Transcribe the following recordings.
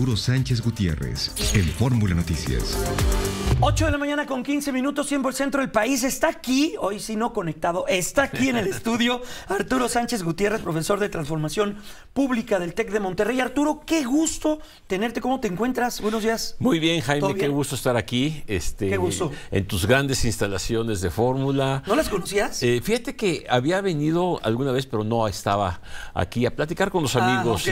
Arturo Sánchez Gutiérrez en Fórmula Noticias. 8 de la mañana con 15 minutos, centro del país. Está aquí, hoy sí no conectado, está aquí en el estudio Arturo Sánchez Gutiérrez, profesor de Transformación Pública del TEC de Monterrey. Arturo, qué gusto tenerte. ¿Cómo te encuentras? Buenos días. Muy bien, Jaime, qué gusto estar aquí. Este, qué gusto. En tus grandes instalaciones de fórmula. ¿No las conocías? Eh, fíjate que había venido alguna vez, pero no estaba aquí a platicar con los ah, amigos.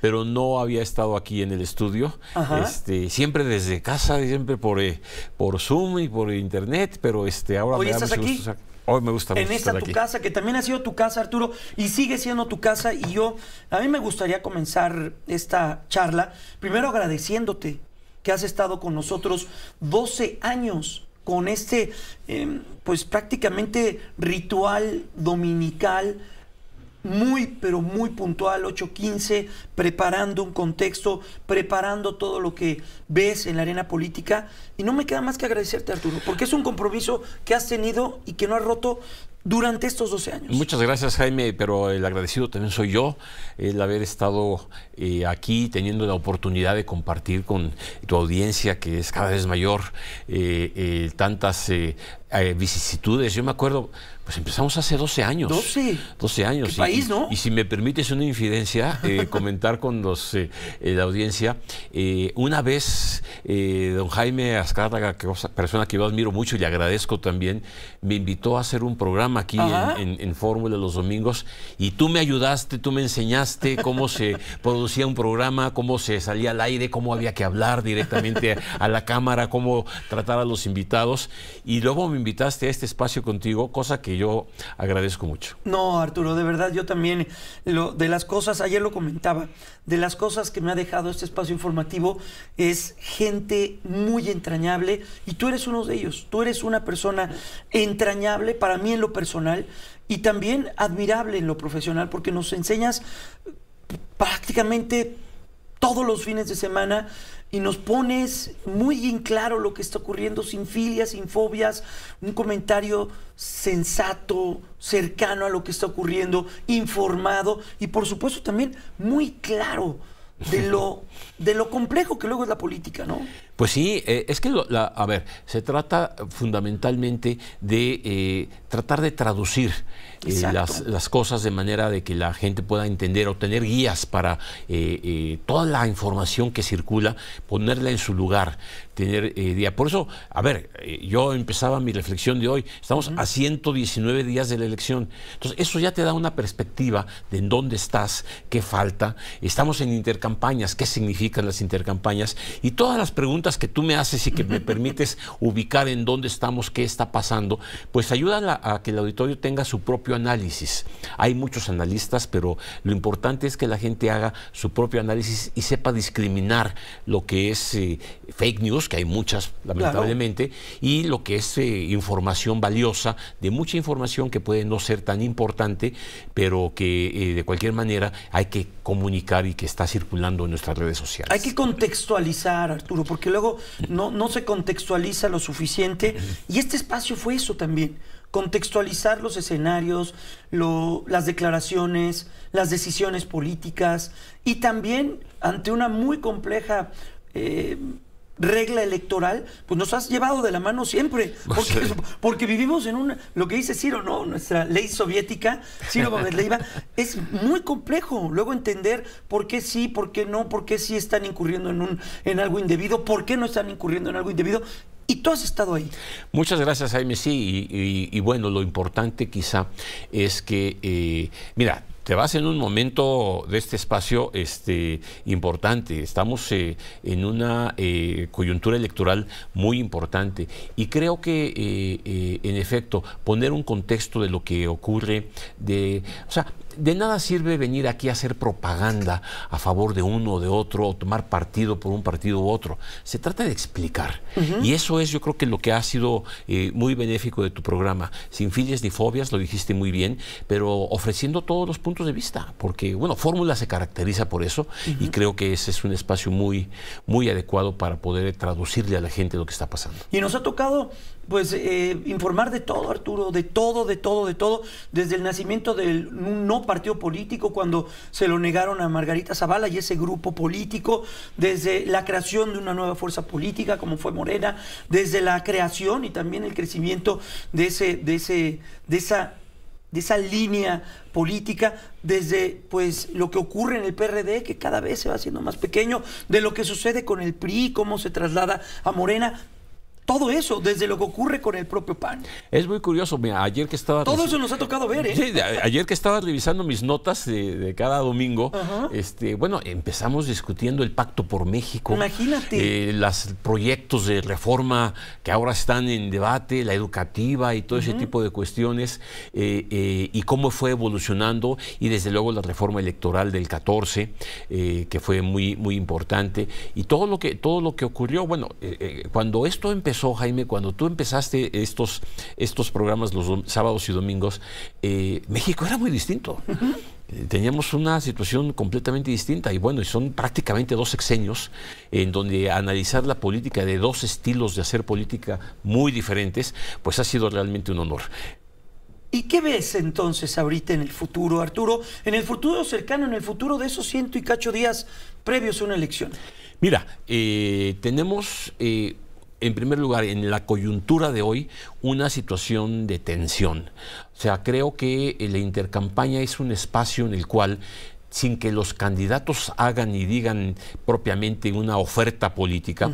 Pero no había estado aquí en el estudio. Este, siempre desde casa, siempre por... Eh, por Zoom y por internet, pero este, ahora Hoy me estás aquí. Hoy me gusta En esta tu casa, que también ha sido tu casa, Arturo, y sigue siendo tu casa. Y yo, a mí me gustaría comenzar esta charla, primero agradeciéndote que has estado con nosotros 12 años con este, em, pues prácticamente ritual dominical, muy, pero muy puntual, 8.15, preparando un contexto, preparando todo lo que ves en la arena política. Y no me queda más que agradecerte, Arturo, porque es un compromiso que has tenido y que no has roto durante estos 12 años. Muchas gracias, Jaime, pero el agradecido también soy yo, el haber estado eh, aquí, teniendo la oportunidad de compartir con tu audiencia, que es cada vez mayor, eh, eh, tantas vicisitudes. Yo me acuerdo, pues empezamos hace 12 años. 12. 12 años. y, país, no? si me permites una infidencia, comentar con los, eh, eh, la audiencia. Eh, una vez, don Jaime Azcárraga, persona que yo admiro mucho y le agradezco también, me invitó a hacer un programa aquí en, en, en Fórmula los domingos y tú me ayudaste, tú me enseñaste cómo se producía un programa, cómo se salía al aire, cómo había que hablar directamente a la cámara, cómo tratar a los invitados. Y luego me invitaste a este espacio contigo, cosa que yo agradezco mucho. No, Arturo, de verdad, yo también, lo, de las cosas, ayer lo comentaba, de las cosas que me ha dejado este espacio informativo es gente muy entrañable y tú eres uno de ellos. Tú eres una persona entrañable para mí en lo personal y también admirable en lo profesional porque nos enseñas prácticamente todos los fines de semana y nos pones muy en claro lo que está ocurriendo, sin filias, sin fobias, un comentario sensato, cercano a lo que está ocurriendo, informado y por supuesto también muy claro de lo, de lo complejo que luego es la política, ¿no? Pues sí, eh, es que, a ver, se trata fundamentalmente de eh, tratar de traducir eh, las, cosas de manera de que la gente pueda entender o tener guías para toda la información que circula, ponerla en su lugar, tener Por eso, a ver, yo empezaba mi reflexión de hoy, estamos a 119 días de la elección, entonces eso ya te da una perspectiva de en dónde estás, qué falta, estamos en intercampañas, qué significan las intercampañas y todas las preguntas que tú me haces y que me permites ubicar en dónde estamos, qué está pasando, pues ayuda a, que el auditorio tenga su propio análisis. Hay muchos analistas, pero lo importante es que la gente haga su propio análisis y sepa discriminar lo que es eh, fake news, que hay muchas lamentablemente, y lo que es eh, información valiosa, de mucha información que puede no ser tan importante, pero que eh, de cualquier manera hay que comunicar y que está circulando en nuestras redes sociales. Hay que contextualizar, Arturo, porque luego no, no se contextualiza lo suficiente. Y este espacio fue eso también, contextualizar los escenarios, las declaraciones, las decisiones políticas y también ante una muy compleja eh, regla electoral, pues nos has llevado de la mano siempre. Pues porque, vivimos en un, lo que dice Ciro, ¿no? Nuestra ley soviética, Ciro es muy complejo. Luego entender por qué sí, por qué no, por qué sí están incurriendo en, un, en algo indebido, por qué no están incurriendo en algo indebido. Y tú has estado ahí. Muchas gracias, Jaime. Sí, y, bueno, lo importante quizá es que, eh, mira, te vas en un momento de este espacio este, importante. Estamos eh, en una eh, coyuntura electoral muy importante y creo que, en efecto, poner un contexto de lo que ocurre, de, o sea, de nada sirve venir aquí a hacer propaganda a favor de uno o de otro o tomar partido por un partido u otro. Se trata de explicar. Y eso es, yo creo que lo que ha sido eh, muy benéfico de tu programa. Sin filias ni fobias, lo dijiste muy bien, pero ofreciendo todos los puntos de vista. Porque, bueno, Fórmula se caracteriza por eso y creo que ese es un espacio muy, muy adecuado para poder traducirle a la gente lo que está pasando. Y nos ha tocado pues eh, informar de todo, Arturo, de todo, de todo, de todo, desde el nacimiento del no partido político, cuando se lo negaron a Margarita Zavala y ese grupo político, desde la creación de una nueva fuerza política como fue Morena, desde la creación y también el crecimiento de ese, de ese, de esa de esa línea política desde pues lo que ocurre en el PRD que cada vez se va haciendo más pequeño de lo que sucede con el PRI cómo se traslada a Morena todo eso, desde lo que ocurre con el propio PAN. Es muy curioso, ayer que estaba... Todo eso nos ha tocado ver, ¿eh? Sí, ayer que estaba revisando mis notas de, cada domingo, este, bueno, empezamos discutiendo el Pacto por México. Imagínate. Eh, los proyectos de reforma que ahora están en debate, la educativa y todo ese tipo de cuestiones, eh, eh, y cómo fue evolucionando, y desde luego la reforma electoral del 14, que fue muy, muy importante, y todo lo que, todo lo que ocurrió, bueno, cuando esto empezó eso, Jaime, cuando tú empezaste estos, estos programas los sábados y domingos, eh, México era muy distinto. Eh, teníamos una situación completamente distinta y bueno, y son prácticamente dos sexenios en donde analizar la política de dos estilos de hacer política muy diferentes, pues ha sido realmente un honor. ¿Y qué ves entonces ahorita en el futuro, Arturo? En el futuro cercano, en el futuro de esos ciento y cacho días previos a una elección. Mira, eh, tenemos eh, en primer lugar, en la coyuntura de hoy, una situación de tensión. O sea, creo que la intercampaña es un espacio en el cual sin que los candidatos hagan y digan propiamente una oferta política.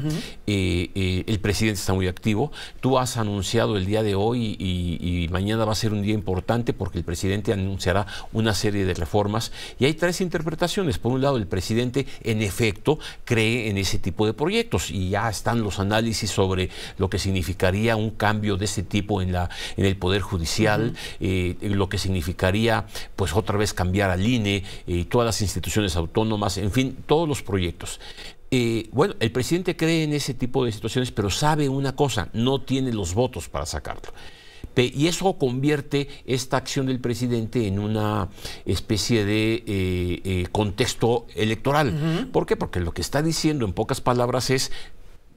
Eh, eh, el presidente está muy activo. Tú has anunciado el día de hoy y, mañana va a ser un día importante porque el presidente anunciará una serie de reformas. Y hay tres interpretaciones. Por un lado, el presidente en efecto cree en ese tipo de proyectos y ya están los análisis sobre lo que significaría un cambio de ese tipo en, la, en el Poder Judicial, eh, lo que significaría pues otra vez cambiar al INE todas las instituciones autónomas, en fin, todos los proyectos. Eh, bueno, el presidente cree en ese tipo de situaciones, pero sabe una cosa, no tiene los votos para sacarlo. Y eso convierte esta acción del presidente en una especie de eh, eh, contexto electoral. ¿Por qué? Porque lo que está diciendo en pocas palabras es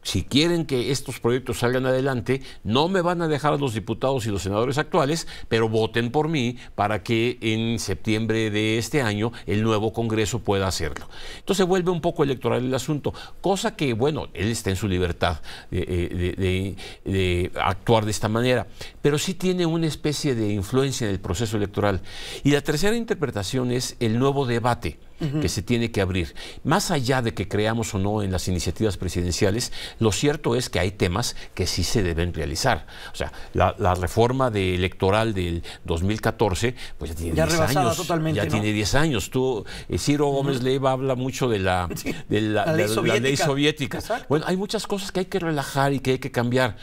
si quieren que estos proyectos salgan adelante, no me van a dejar a los diputados y los senadores actuales, pero voten por mí para que en septiembre de este año el nuevo Congreso pueda hacerlo. Entonces vuelve un poco electoral el asunto, cosa que, bueno, él está en su libertad eh, de, de actuar de esta manera, pero sí tiene una especie de influencia en el proceso electoral. Y la tercera interpretación es el nuevo debate que se tiene que abrir. Más allá de que creamos o no en las iniciativas presidenciales, lo cierto es que hay temas que sí se deben realizar. O sea, la, reforma electoral del 2014, pues ya tiene 10 años. Totalmente, ya tiene 10 años. Tú, eh, Ciro Gómez Leiva habla mucho de la, de la, ley soviética. La ley soviética. Bueno, hay muchas cosas que hay que relajar y que hay que cambiar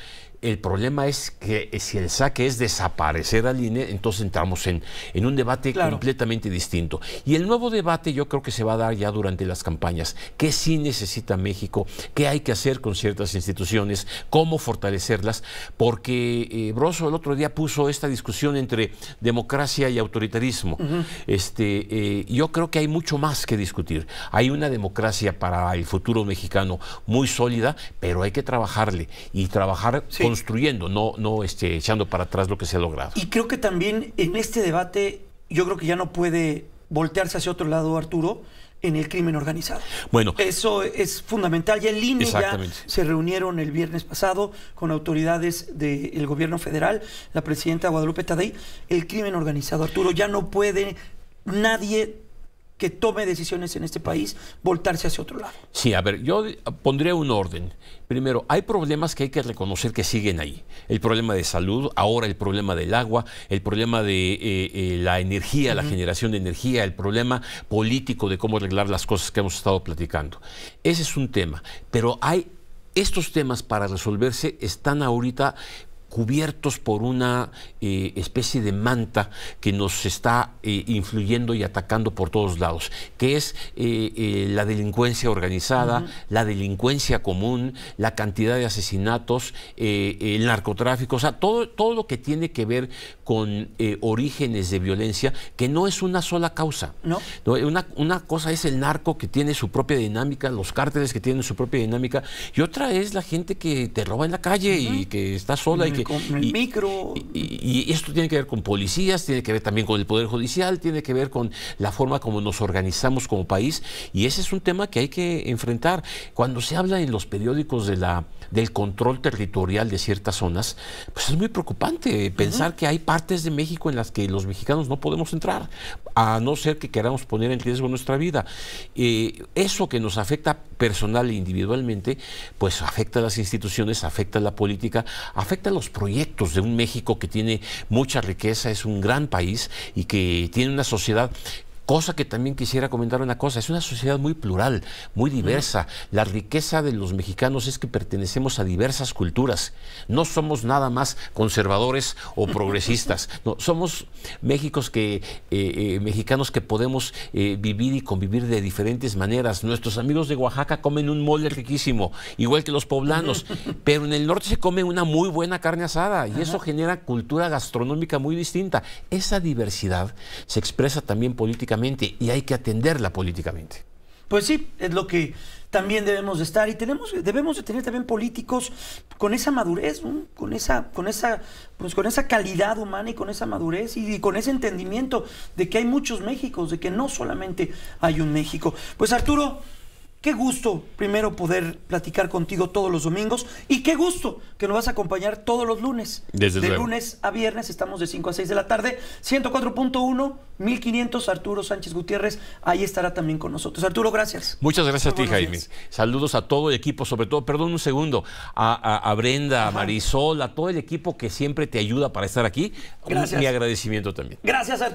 el problema es que eh, si el saque es desaparecer al INE, entonces entramos en, en un debate completamente distinto. Y el nuevo debate yo creo que se va a dar ya durante las campañas. ¿Qué sí necesita México? ¿Qué hay que hacer con ciertas instituciones? ¿Cómo fortalecerlas? Porque eh, Broso el otro día puso esta discusión entre democracia y autoritarismo. este, eh, yo creo que hay mucho más que discutir. Hay una democracia para el futuro mexicano muy sólida, pero hay que trabajarle y trabajar con construyendo, no, no este, echando para atrás lo que se ha logrado. Y creo que también en este debate, yo creo que ya no puede voltearse hacia otro lado, Arturo, en el crimen organizado. Bueno, eso es fundamental. Ya en línea se reunieron el viernes pasado con autoridades del gobierno federal, la presidenta Guadalupe Tadei. El crimen organizado, Arturo, ya no puede nadie que tome decisiones en este país voltarse hacia otro lado. Sí, a ver, yo pondría un orden. Primero, hay problemas que hay que reconocer que siguen ahí. El problema de salud, ahora el problema del agua, el problema de eh, eh, la energía, la generación de energía, el problema político de cómo arreglar las cosas que hemos estado platicando. Ese es un tema, pero hay estos temas para resolverse están ahorita cubiertos por una eh, especie de manta que nos está eh, influyendo y atacando por todos lados, que es eh, la delincuencia organizada, la delincuencia común, la cantidad de asesinatos, el narcotráfico, o sea, todo, todo lo que tiene que ver con orígenes de violencia, que no es una sola causa. No. Una, una cosa es el narco que tiene su propia dinámica, los cárteles que tienen su propia dinámica, y otra es la gente que te roba en la calle y que está sola y que con el y, micro. Y, esto tiene que ver con policías, tiene que ver también con el Poder Judicial, tiene que ver con la forma como nos organizamos como país. Y ese es un tema que hay que enfrentar. Cuando se habla en los periódicos de la, del control territorial de ciertas zonas, pues es muy preocupante pensar que hay partes de México en las que los mexicanos no podemos entrar, a no ser que queramos poner en riesgo nuestra vida. Eh, eso que nos afecta personal e individualmente, pues afecta a las instituciones, afecta a la política, afecta a los proyectos de un México que tiene mucha riqueza, es un gran país y que tiene una sociedad Cosa que también quisiera comentar una cosa, es una sociedad muy plural, muy diversa. La riqueza de los mexicanos es que pertenecemos a diversas culturas. No somos nada más conservadores o progresistas. somos que, eh, eh, mexicanos que podemos eh, vivir y convivir de diferentes maneras. Nuestros amigos de Oaxaca comen un mole riquísimo, igual que los poblanos, pero en el norte se come una muy buena carne asada y eso genera cultura gastronómica muy distinta. Esa diversidad se expresa también políticamente y hay que atenderla políticamente. Pues sí, es lo que también debemos de estar y tenemos, debemos de tener también políticos con esa madurez, con esa, con esa, pues con esa calidad humana y con esa madurez y, con ese entendimiento de que hay muchos Méxicos, de que no solamente hay un México. Pues Arturo, Qué gusto primero poder platicar contigo todos los domingos y qué gusto que nos vas a acompañar todos los lunes. Desde de lunes a viernes estamos de 5 a 6 de la tarde, 104.1, 1500 Arturo Sánchez Gutiérrez, ahí estará también con nosotros. Arturo, gracias. Muchas gracias a ti, Jaime. Saludos a todo el equipo, sobre todo, perdón un segundo, a, Brenda, a Marisol, a todo el equipo que siempre te ayuda para estar aquí. Gracias. Mi agradecimiento también. Gracias, Arturo.